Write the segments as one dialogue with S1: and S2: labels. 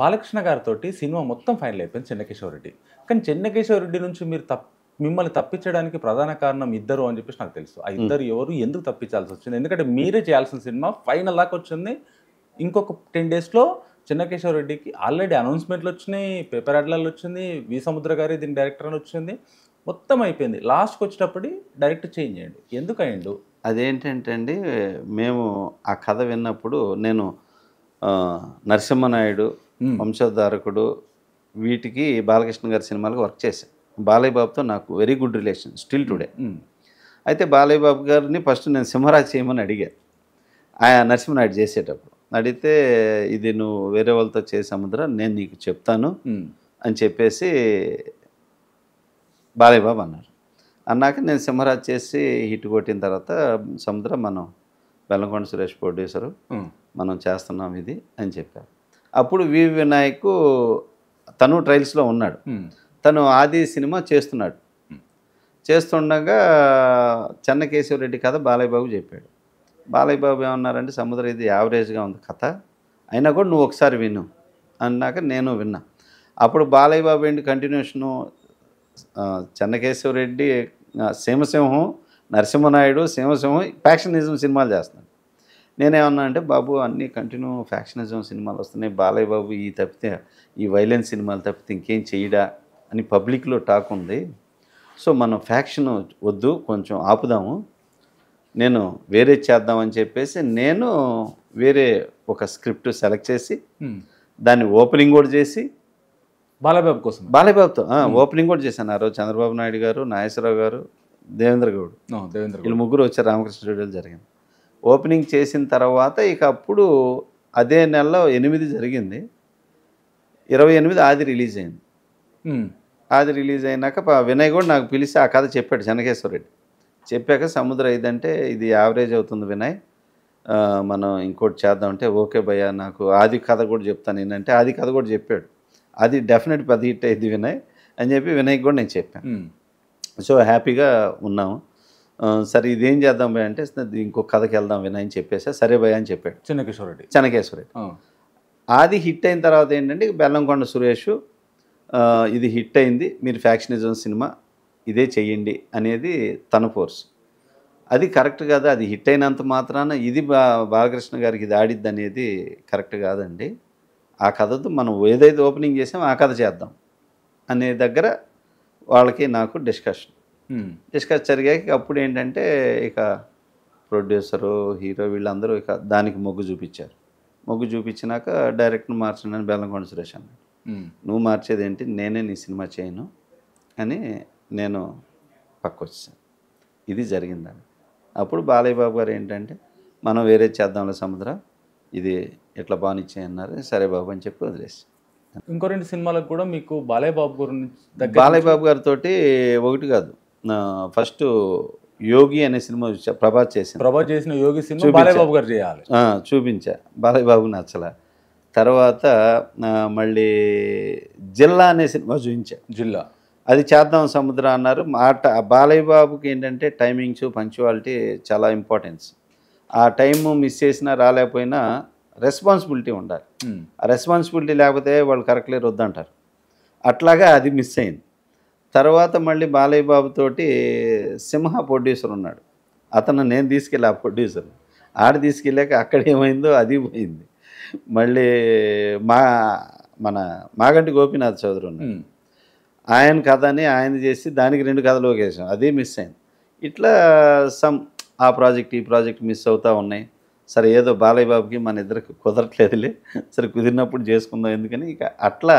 S1: బాలకృష్ణ గారితో సినిమా మొత్తం ఫైనల్ అయిపోయింది చెన్నకేశ్వర రెడ్డి కానీ చెన్నకేశ్వర రెడ్డి నుంచి మీరు తప్ మిమ్మల్ని తప్పించడానికి ప్రధాన కారణం ఇద్దరు అని చెప్పేసి నాకు తెలుసు ఆ ఇద్దరు ఎవరు ఎందుకు తప్పించాల్సి వచ్చింది ఎందుకంటే మీరే చేయాల్సిన సినిమా ఫైనల్ దాకా వచ్చింది ఇంకొక టెన్ డేస్లో చిన్నకేశ్వర రెడ్డికి ఆల్రెడీ అనౌన్స్మెంట్లు వచ్చినాయి పేపర్ యాడ్లలో వచ్చింది వి సముద్ర గారి దీని డైరెక్టర్ అని వచ్చింది మొత్తం అయిపోయింది లాస్ట్కి వచ్చినప్పుడు డైరెక్ట్ చేంజ్ చేయండి ఎందుకు అయ్యండు
S2: అదేంటంటే అండి మేము ఆ కథ విన్నప్పుడు నేను నరసింహనాయుడు వంశధారకుడు వీటికి బాలకృష్ణ గారి సినిమాలకు వర్క్ చేశాను బాలయ్య బాబుతో నాకు very good relation still today అయితే బాలయ్య బాబు గారిని ఫస్ట్ నేను సింహరాజ్ చేయమని అడిగాను ఆ నరసింహనాయుడు చేసేటప్పుడు అడిగితే ఇది నువ్వు వేరే వాళ్ళతో చేసే ముద్ర నేను నీకు చెప్తాను అని చెప్పేసి బాలయ్య బాబు అన్నారు అన్నాక నేను సింహరాజ్ చేసి హిట్ కొట్టిన తర్వాత సముద్ర మనం బెల్లంకొండ సురేష్ ప్రొడ్యూసరు మనం చేస్తున్నాం ఇది అని చెప్పారు అప్పుడు వి వినాయక్ తను ట్రైల్స్లో ఉన్నాడు తను ఆది సినిమా చేస్తున్నాడు చేస్తుండగా చెన్నకేశవరెడ్డి కథ బాలయ్యబాబు చెప్పాడు బాలయ్యబాబు ఏమన్నారంటే సముద్ర ఇది యావరేజ్గా ఉంది కథ అయినా కూడా నువ్వు ఒకసారి విను అన్నాక నేను విన్నా అప్పుడు బాలయ్యబాబు ఏంటి కంటిన్యూషను చెన్నకేశవరెడ్డి సీమసింహం నరసింహనాయుడు సింహసింహం ప్యాక్షనిజం సినిమాలు చేస్తున్నాడు నేనేమన్నా అంటే బాబు అన్నీ కంటిన్యూ ఫ్యాక్షనిజం సినిమాలు వస్తున్నాయి బాలయ్య బాబు ఈ తప్పితే ఈ వైలెన్స్ సినిమాలు తప్పితే ఇంకేం చేయడా అని పబ్లిక్లో టాక్ ఉంది సో మనం ఫ్యాక్షన్ వద్దు కొంచెం ఆపుదాము నేను వేరే చేద్దామని చెప్పేసి నేను వేరే ఒక స్క్రిప్ట్ సెలెక్ట్ చేసి దాన్ని ఓపెనింగ్ కూడా చేసి బాలబాబు కోసం బాలయబాబుతో ఓపెనింగ్ కూడా చేశాను ఆ రోజు చంద్రబాబు నాయుడు గారు నాగేశ్వరరావు గారు దేవేంద్ర గౌడ్ దేవేంద్ర వీళ్ళు ముగ్గురు వచ్చారు రామకృష్ణ స్టూడియోలో జరిగింది ఓపెనింగ్ చేసిన తర్వాత ఇక అప్పుడు అదే నెలలో ఎనిమిది జరిగింది ఇరవై ఎనిమిది ఆది రిలీజ్ అయింది ఆది రిలీజ్ అయినాక వినయ్ కూడా నాకు పిలిచి ఆ కథ చెప్పాడు చెనకేశ్వరరెడ్డి చెప్పాక సముద్రం ఇదంటే ఇది యావరేజ్ అవుతుంది వినయ్ మనం ఇంకోటి చేద్దామంటే ఓకే భయ్య నాకు ఆది కథ కూడా చెప్తాను ఏంటంటే ఆది కథ కూడా చెప్పాడు అది డెఫినెట్ పది హిట్ అయింది వినయ్ అని చెప్పి వినయ్ కూడా నేను చెప్పాను సో హ్యాపీగా ఉన్నాము సరే ఇదేం చేద్దాం భయ అంటే ఇంకో కథకి వెళ్దాం వినాయని చెప్పేసి సరే భయ అని చెప్పాడు చెన్నకేశ్వరరెడ్డి చెన్నకేశ్వరరెడ్డి అది హిట్ అయిన తర్వాత ఏంటంటే బెల్లంకొండ సురేష్ ఇది హిట్ అయింది మీరు ఫ్యాక్షనిజం సినిమా ఇదే చెయ్యండి అనేది తన ఫోర్స్ అది కరెక్ట్ కాదు అది హిట్ అయినంత మాత్రాన ఇది బా బాలకృష్ణ గారికి ఇది ఆడిద్ది అనేది కరెక్ట్ కాదండి ఆ కథతో మనం ఏదైతే ఓపెనింగ్ చేసామో ఆ కథ చేద్దాం అనే దగ్గర వాళ్ళకి నాకు డిస్కషన్ Hmm. డిస్కస్ జరిగాక అప్పుడు ఏంటంటే ఇక ప్రొడ్యూసరు హీరో వీళ్ళందరూ ఇక దానికి మొగ్గు చూపించారు మొగ్గు చూపించినాక డైరెక్టర్ మార్చండి అని బెల్లంకొండ సురేష్ అన్నాడు hmm. నువ్వు మార్చేది ఏంటి నేనే నీ సినిమా చేయను అని నేను పక్కొచ్చాను ఇది జరిగిందని అప్పుడు బాలయ్య బాబు గారు ఏంటంటే మనం వేరే చేద్దాంలే సముద్ర ఇది ఇట్లా అన్నారు సరే బాబు అని చెప్పి వదిలేసి
S1: ఇంకో రెండు సినిమాలకు కూడా మీకు బాలయ్య బాబు గారు బాలయ్య బాబు
S2: గారితో ఒకటి కాదు ఫస్ట్ యోగి అనే సినిమా చూసా ప్రభాస్ చేసిన
S1: ప్రభాస్ చేసిన యోగి సినిమా బాలయ్యబాబు గారు చేయాలి
S2: చూపించా బాలయ్యబాబు నచ్చల తర్వాత మళ్ళీ జిల్లా అనే సినిమా చూపించా జిల్లా అది చేద్దాం సముద్రం అన్నారు మాట బాలయ్య బాబుకి ఏంటంటే టైమింగ్స్ పంక్చువాలిటీ చాలా ఇంపార్టెన్స్ ఆ టైము మిస్ చేసినా రాలేకపోయినా రెస్పాన్సిబిలిటీ ఉండాలి ఆ రెస్పాన్సిబిలిటీ లేకపోతే వాళ్ళు కరెక్ట్ రొద్దంటారు వద్దంటారు అట్లాగా అది మిస్ అయింది తర్వాత మళ్ళీ బాలయ్య బాబుతోటి సింహ ప్రొడ్యూసర్ ఉన్నాడు అతను నేను తీసుకెళ్ళి ఆ ప్రొడ్యూసర్ ఆడ తీసుకెళ్ళాక అక్కడ ఏమైందో అది పోయింది మళ్ళీ మా మన మాగంటి గోపీనాథ్ చౌదరి ఉన్నాడు ఆయన కథని ఆయన చేసి దానికి రెండు కథలు ఒకేసాం అదే మిస్ అయింది ఇట్లా సమ్ ఆ ప్రాజెక్ట్ ఈ ప్రాజెక్ట్ మిస్ అవుతూ ఉన్నాయి సరే ఏదో బాలయ్య బాబుకి మన ఇద్దరికి కుదరట్లేదులే సరే కుదిరినప్పుడు చేసుకుందాం ఎందుకని ఇక అట్లా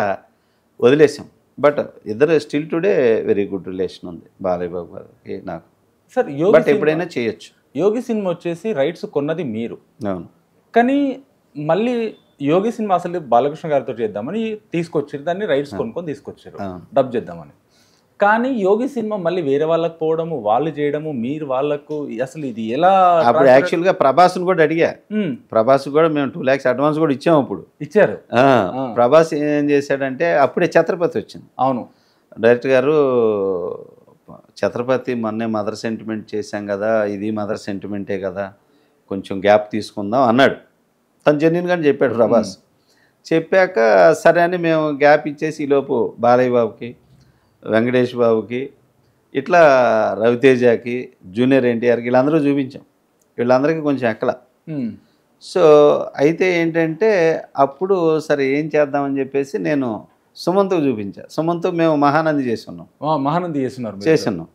S2: వదిలేసాం బట్ ఇద్దరు still today very good relation ఉంది బాలయ్య బాబు గారికి నాకు
S1: సార్ బట్ ఎప్పుడైనా చేయొచ్చు యోగి సినిమా వచ్చేసి రైట్స్ కొన్నది మీరు అవును కానీ మళ్ళీ యోగి సినిమా అసలు బాలకృష్ణ గారితో చేద్దామని తీసుకొచ్చారు దాన్ని రైట్స్ కొనుక్కొని తీసుకొచ్చారు డబ్ చేద్దామని కానీ యోగి సినిమా మళ్ళీ వేరే వాళ్ళకి పోవడము వాళ్ళు చేయడము మీరు వాళ్ళకు అసలు ఇది ఎలా అప్పుడు యాక్చువల్గా
S2: ప్రభాస్ కూడా అడిగా ప్రభాస్ కూడా మేము టూ ల్యాక్స్ అడ్వాన్స్ కూడా ఇచ్చాము అప్పుడు ఇచ్చారు ప్రభాస్ ఏం చేశాడంటే అప్పుడే ఛత్రపతి వచ్చింది అవును డైరెక్టర్ గారు ఛత్రపతి మొన్నే మదర్ సెంటిమెంట్ చేశాం కదా ఇది మదర్ సెంటిమెంటే కదా కొంచెం గ్యాప్ తీసుకుందాం అన్నాడు తను గానీ చెప్పాడు ప్రభాస్ చెప్పాక సరే అని మేము గ్యాప్ ఇచ్చేసి ఈలోపు బాలయ్య బాబుకి వెంకటేష్ బాబుకి ఇట్లా రవితేజకి జూనియర్ ఎన్టీఆర్కి వీళ్ళందరూ చూపించాం వీళ్ళందరికీ కొంచెం ఎక్కల సో అయితే ఏంటంటే అప్పుడు సరే ఏం చేద్దామని చెప్పేసి నేను సుమంత్ చూపించా సుమంత్ మేము మహానంది చేస్తున్నాం
S1: మహానంది చేస్తున్నారు చేస్తున్నాం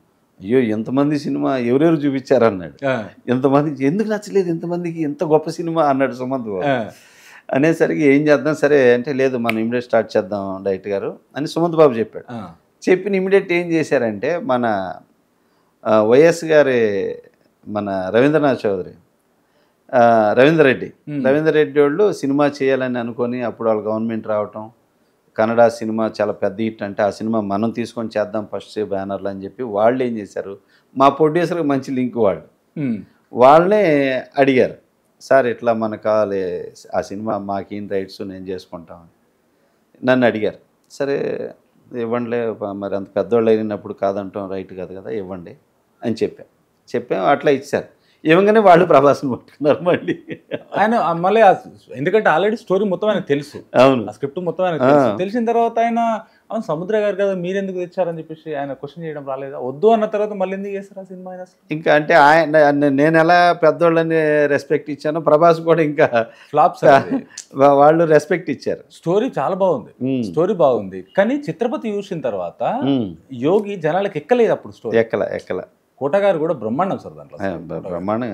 S2: అయ్యో ఎంతమంది సినిమా ఎవరెవరు చూపించారు అన్నాడు ఎంతమంది ఎందుకు నచ్చలేదు ఎంతమందికి ఎంత గొప్ప సినిమా అన్నాడు సుమంత్ అనేసరికి ఏం చేద్దాం సరే అంటే లేదు మనం ఇమిడియట్ స్టార్ట్ చేద్దాం డైరెక్ట్ గారు అని సుమంత్ బాబు చెప్పాడు చెప్పిన ఇమీడియట్ ఏం చేశారంటే మన వైఎస్ గారి మన రవీంద్రనాథ్ చౌదరి రవీంద్ర రెడ్డి రవీంద్ర రెడ్డి వాళ్ళు సినిమా చేయాలని అనుకొని అప్పుడు వాళ్ళు గవర్నమెంట్ రావటం కన్నడ సినిమా చాలా పెద్ద హిట్ అంటే ఆ సినిమా మనం తీసుకొని చేద్దాం ఫస్ట్ బ్యానర్లు అని చెప్పి వాళ్ళు ఏం చేశారు మా ప్రొడ్యూసర్కి మంచి లింక్ వాళ్ళు వాళ్ళనే అడిగారు సార్ ఇట్లా మన కావాలి ఆ సినిమా మాకేం రైట్స్ నేను చేసుకుంటామని నన్ను అడిగారు సరే ఇవ్వండిలే మరి అంత పెద్దవాళ్ళు అయినప్పుడు కాదంటాం రైట్ కాదు కదా ఇవ్వండి అని చెప్పాం
S1: చెప్పాం అట్లా ఇచ్చారు ఇవ్వగానే వాళ్ళు ప్రభాస్ని పట్టుకున్నారు మళ్ళీ ఆయన మళ్ళీ ఎందుకంటే ఆల్రెడీ స్టోరీ మొత్తం ఆయన తెలుసు అవును స్క్రిప్ట్ మొత్తం ఆయన తెలుసు తెలిసిన తర్వాత ఆయన అవును సముద్ర గారు కదా మీరు ఎందుకు తెచ్చారని చెప్పేసి ఆయన క్వశ్చన్ చేయడం రాలేదా వద్దు అన్న తర్వాత మళ్ళీ ఎందుకు చేస్తారు ఆ సినిమా ఆయన ఇంకా
S2: అంటే ఆయన నేను ఎలా పెద్దోళ్ళని రెస్పెక్ట్ ఇచ్చానో ప్రభాస్ కూడా ఇంకా ఫ్లాప్స్
S1: వాళ్ళు రెస్పెక్ట్ ఇచ్చారు స్టోరీ చాలా బాగుంది స్టోరీ బాగుంది కానీ చిత్రపతి చూసిన తర్వాత యోగి జనాలకు ఎక్కలేదు అప్పుడు స్టోరీ ఎక్కల ఎక్కల కోటగారు కూడా బ్రహ్మాండం సార్ దాంట్లో
S2: బ్రహ్మాండం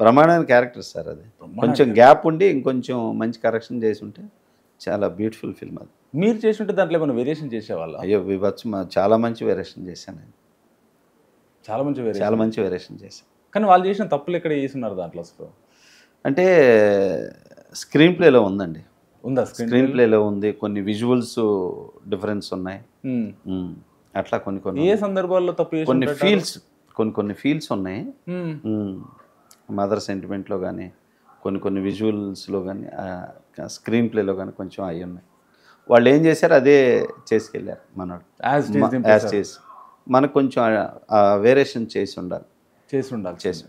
S2: బ్రహ్మాండమైన క్యారెక్టర్ సార్ అది కొంచెం గ్యాప్ ఉండి ఇంకొంచెం మంచి కరెక్షన్ చేసి ఉంటే చాలా బ్యూటిఫుల్ ఫిల్మ్ అది మీరు చేసి ఉంటే దాంట్లో ఏమైనా వేరియేషన్ చేసేవాళ్ళు అయ్యో విభత్స చాలా మంచి వేరియేషన్ చేశాను నేను
S1: చాలా మంచి చాలా మంచి
S2: వేరియేషన్ చేశాను
S1: కానీ వాళ్ళు చేసిన తప్పులు ఎక్కడ చేస్తున్నారు దాంట్లో అసలు
S2: అంటే స్క్రీన్ ప్లేలో ఉందండి
S1: ఉందా స్క్రీన్ ప్లేలో
S2: ఉంది కొన్ని విజువల్స్ డిఫరెన్స్ ఉన్నాయి అట్లా కొన్ని కొన్ని ఏ
S1: సందర్భాల్లో తప్పు కొన్ని ఫీల్స్
S2: కొన్ని కొన్ని ఫీల్స్ ఉన్నాయి మదర్ సెంటిమెంట్లో కానీ కొన్ని కొన్ని విజువల్స్లో కానీ స్క్రీన్ ప్లేలో కానీ కొంచెం అవి ఉన్నాయి వాళ్ళు ఏం చేశారు అదే చేసుకెళ్ళారు మన యాజ్ చేసి మనకు కొంచెం వేరియేషన్ చేసి ఉండాలి చేసి ఉండాలి చేసి